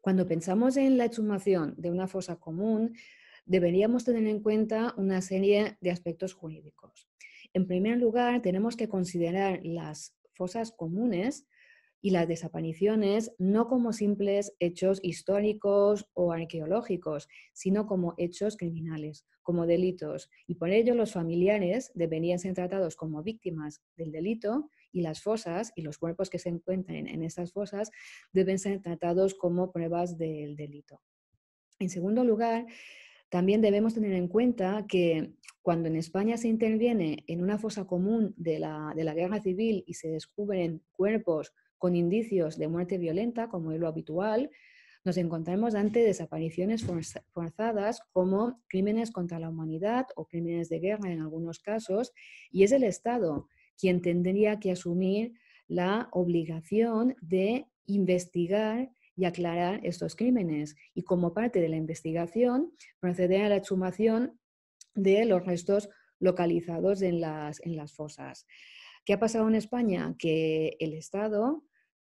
Cuando pensamos en la exhumación de una fosa común, deberíamos tener en cuenta una serie de aspectos jurídicos. En primer lugar, tenemos que considerar las fosas comunes y las desapariciones no como simples hechos históricos o arqueológicos, sino como hechos criminales, como delitos. Y por ello los familiares deberían ser tratados como víctimas del delito y las fosas y los cuerpos que se encuentran en estas fosas deben ser tratados como pruebas del delito. En segundo lugar, también debemos tener en cuenta que cuando en España se interviene en una fosa común de la, de la guerra civil y se descubren cuerpos con indicios de muerte violenta, como es lo habitual, nos encontramos ante desapariciones forzadas como crímenes contra la humanidad o crímenes de guerra en algunos casos, y es el Estado quien tendría que asumir la obligación de investigar y aclarar estos crímenes y como parte de la investigación proceder a la exhumación de los restos localizados en las, en las fosas. ¿Qué ha pasado en España? Que el Estado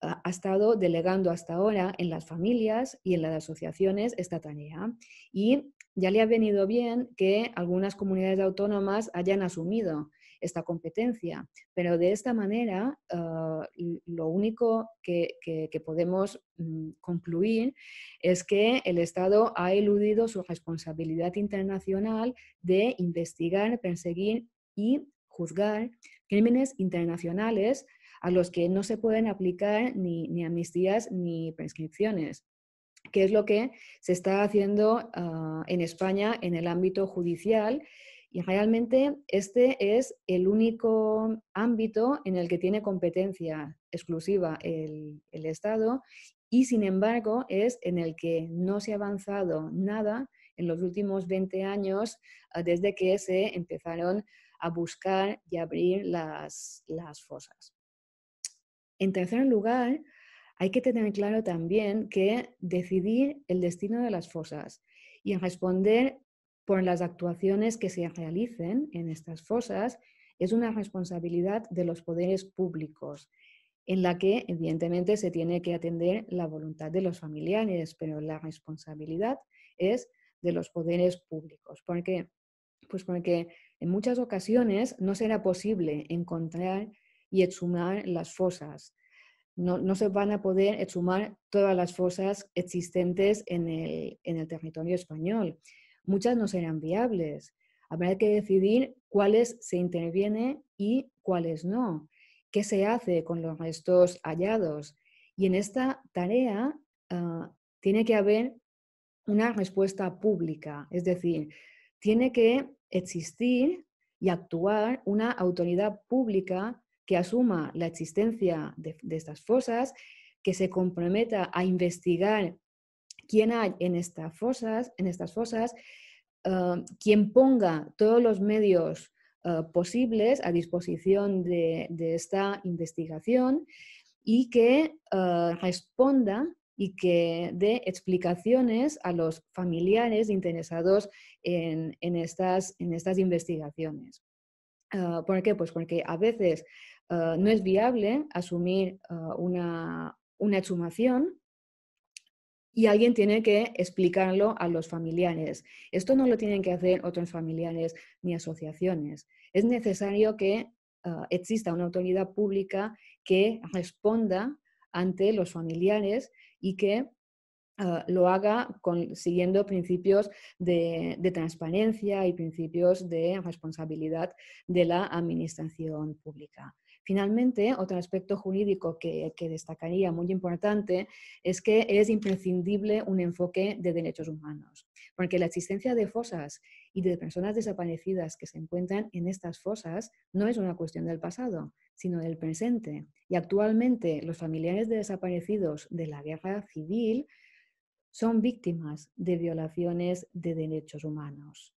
ah, ha estado delegando hasta ahora en las familias y en las asociaciones esta tarea. Y ya le ha venido bien que algunas comunidades autónomas hayan asumido esta competencia. Pero de esta manera, ah, lo único que, podemos mm, concluir es que el Estado ha eludido su responsabilidad internacional de investigar, perseguir y juzgar crímenes internacionales a los que no se pueden aplicar ni, amnistías ni prescripciones que es lo que se está haciendo ah, en España en el ámbito judicial y realmente este es el único ámbito en el que tiene competencia exclusiva el, Estado y sin embargo es en el que no se ha avanzado nada en los últimos 20 años ah, desde que se empezaron a buscar y abrir las, las fosas. En tercer lugar, hay que tener claro también que decidir el destino de las fosas y responder por las actuaciones que se realicen en estas fosas es una responsabilidad de los poderes públicos, en la que evidentemente se tiene que atender la voluntad de los familiares, pero la responsabilidad es de los poderes públicos. ¿Por qué? Pues porque en muchas ocasiones no será posible encontrar y exhumar las fosas. No, se van a poder exhumar todas las fosas existentes en el, en el territorio español muchas no serán viables. Habrá que decidir cuáles se interviene y cuáles no, qué se hace con los restos hallados. Y en esta tarea ah, tiene que haber una respuesta pública, es decir, tiene que existir y actuar una autoridad pública que asuma la existencia de estas fosas, que se comprometa a investigar quién hay en estas fosas, en estas fosas eh, quien ponga todos los medios eh, posibles a disposición de, esta investigación y que eh, responda y que dé explicaciones a los familiares interesados en, estas, investigaciones. ¿Por qué? Pues porque a veces no es viable asumir una exhumación y alguien tiene que explicarlo a los familiares. Esto no lo tienen que hacer otros familiares ni asociaciones. Es necesario que ah, exista una autoridad pública que responda ante los familiares y que ah, lo haga siguiendo principios de, transparencia y principios de responsabilidad de la administración pública. Finalmente, otro aspecto jurídico que, destacaría muy importante es que es imprescindible un enfoque de derechos humanos, porque la existencia de fosas y de personas desaparecidas que se encuentran en estas fosas no es una cuestión del pasado, sino del presente. Y actualmente los familiares de desaparecidos de la guerra civil son víctimas de violaciones de derechos humanos.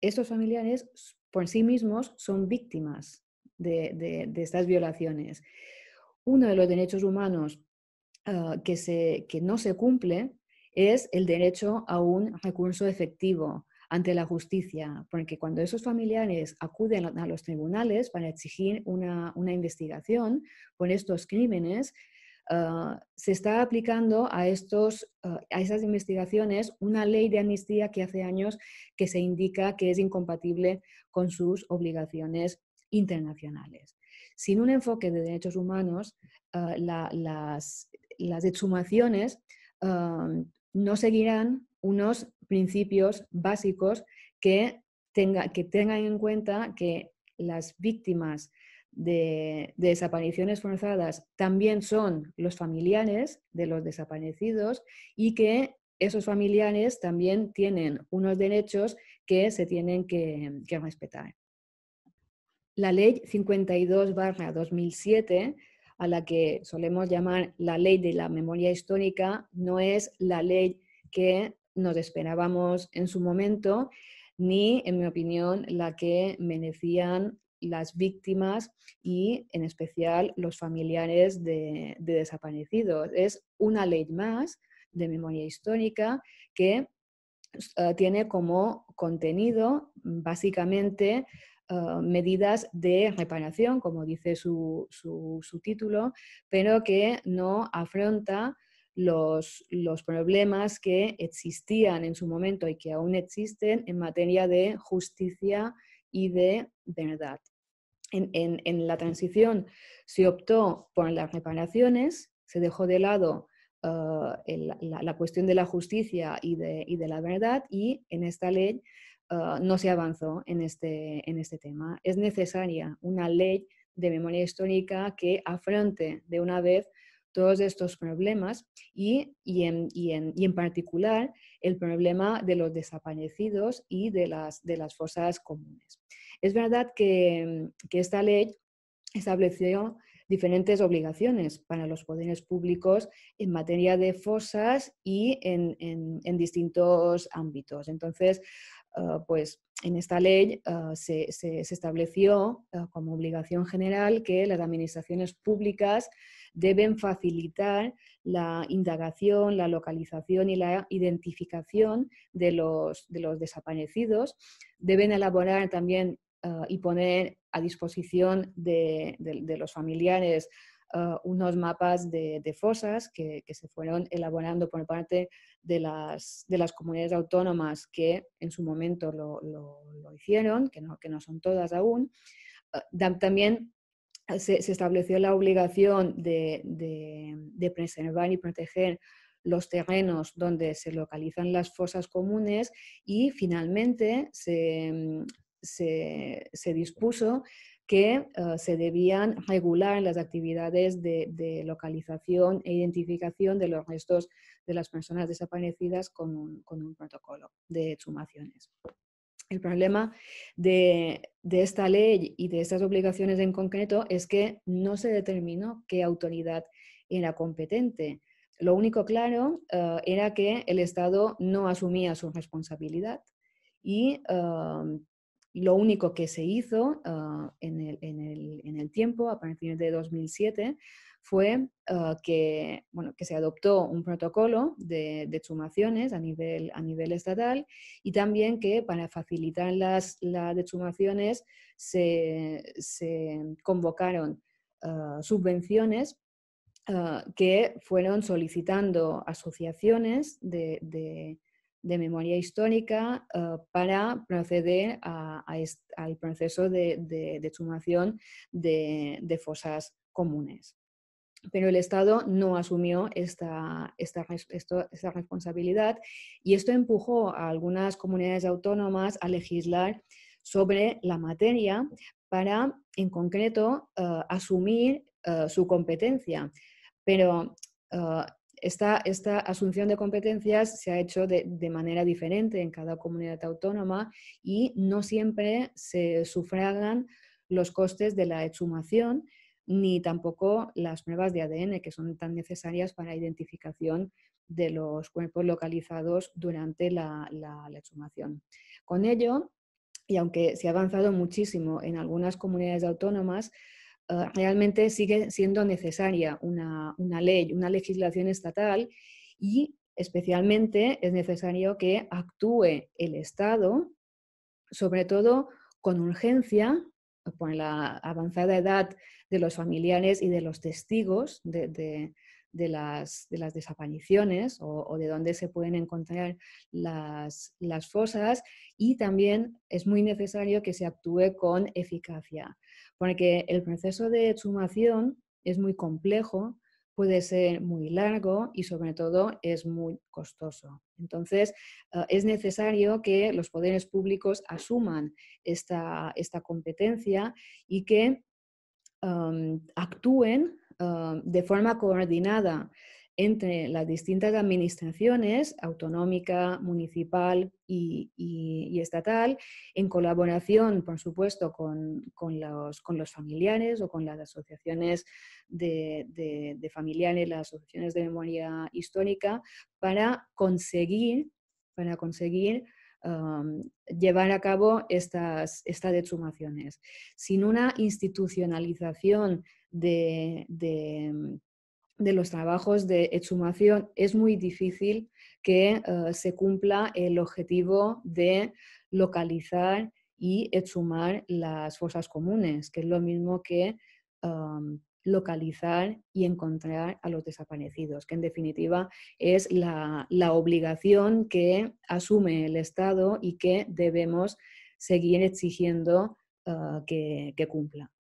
Estos familiares por sí mismos son víctimas de, estas violaciones. Uno de los derechos humanos ah, que, se, no se cumple es el derecho a un recurso efectivo ante la justicia, porque cuando esos familiares acuden a los tribunales para exigir una, investigación por estos crímenes, ah, se está aplicando a, estos, ah, a esas investigaciones una ley de amnistía que hace años que se indica que es incompatible con sus obligaciones internacionales. Sin un enfoque de derechos humanos, eh, las, exhumaciones eh, no seguirán unos principios básicos que, que tengan en cuenta que las víctimas de, desapariciones forzadas también son los familiares de los desaparecidos y que esos familiares también tienen unos derechos que se tienen que respetar la ley 52-2007, a la que solemos llamar la ley de la memoria histórica, no es la ley que nos esperábamos en su momento, ni, en mi opinión, la que merecían las víctimas y, en especial, los familiares de, desaparecidos. Es una ley más de memoria histórica que eh, tiene como contenido, básicamente, eh, medidas de reparación, como dice su, título, pero que no afronta los, problemas que existían en su momento y que aún existen en materia de justicia y de verdad. En, en, la transición se optó por las reparaciones, se dejó de lado eh, la, la, cuestión de la justicia y de, y de la verdad y en esta ley Ah, no se avanzó en este, en este tema. Es necesaria una ley de memoria histórica que afronte de una vez todos estos problemas y, en, particular el problema de los desaparecidos y de las, de las fosas comunes. Es verdad que, esta ley estableció diferentes obligaciones para los poderes públicos en materia de fosas y en, en distintos ámbitos. Entonces, Ah, pues en esta ley ah, se, estableció ah, como obligación general que las administraciones públicas deben facilitar la indagación, la localización y la identificación de los, desaparecidos. Deben elaborar también y poner a disposición de los familiares Ah, unos mapas de, fosas que, se fueron elaborando por parte de las, comunidades autónomas que en su momento lo, hicieron, que no, que no son todas aún. Ah, también ah, se, estableció la obligación de, preservar y proteger los terrenos donde se localizan las fosas comunes y finalmente se, mm, se, dispuso que eh, se debían regular las actividades de, localización e identificación de los restos de las personas desaparecidas con un, protocolo de exhumaciones. El problema de, esta ley y de estas obligaciones en concreto es que no se determinó qué autoridad era competente. Lo único claro eh, era que el Estado no asumía su responsabilidad y eh, lo único que se hizo ah, en, el, tiempo, a partir de 2007, fue ah, que, que se adoptó un protocolo de, exhumaciones a nivel, a nivel estatal y también que para facilitar las, las exhumaciones se, convocaron ah, subvenciones que fueron solicitando asociaciones de de memoria histórica eh, para proceder al proceso de, de sumación de, fosas comunes. Pero el Estado no asumió esta, esta, responsabilidad y esto empujó a algunas comunidades autónomas a legislar sobre la materia para, en concreto, eh, asumir eh, su competencia. Pero esta, asunción de competencias se ha hecho de, manera diferente en cada comunidad autónoma y no siempre se sufragan los costes de la exhumación ni tampoco las pruebas de ADN que son tan necesarias para identificación de los cuerpos localizados durante la exhumación. Con ello, y aunque se ha avanzado muchísimo en algunas comunidades autónomas, Ah, realmente sigue siendo necesaria una, ley, una legislación estatal y especialmente es necesario que actúe el Estado, sobre todo con urgencia, por la avanzada edad de los familiares y de los testigos de, de las, desapariciones o, de dónde se pueden encontrar las, fosas y también es muy necesario que se actúe con eficacia, porque el proceso de exhumación es muy complejo, puede ser muy largo y sobre todo es muy costoso. Entonces, eh, es necesario que los poderes públicos asuman esta, competencia y que em, actúen Um, de forma coordinada entre las distintas administraciones, autonómica, municipal y, estatal, en colaboración, por supuesto, con, los, familiares o con las asociaciones de, de familiares, las asociaciones de memoria histórica, para conseguir, para conseguir llevar a cabo estas, estas exhumaciones. Sin una institucionalización de, mm, los trabajos de exhumación es muy difícil que eh, se cumpla el objetivo de localizar y exhumar las fosas comunes, que es lo mismo que localizar y encontrar a los desaparecidos, que en definitiva es la, la obligación que asume el Estado y que debemos seguir exigiendo ah, que cumpla.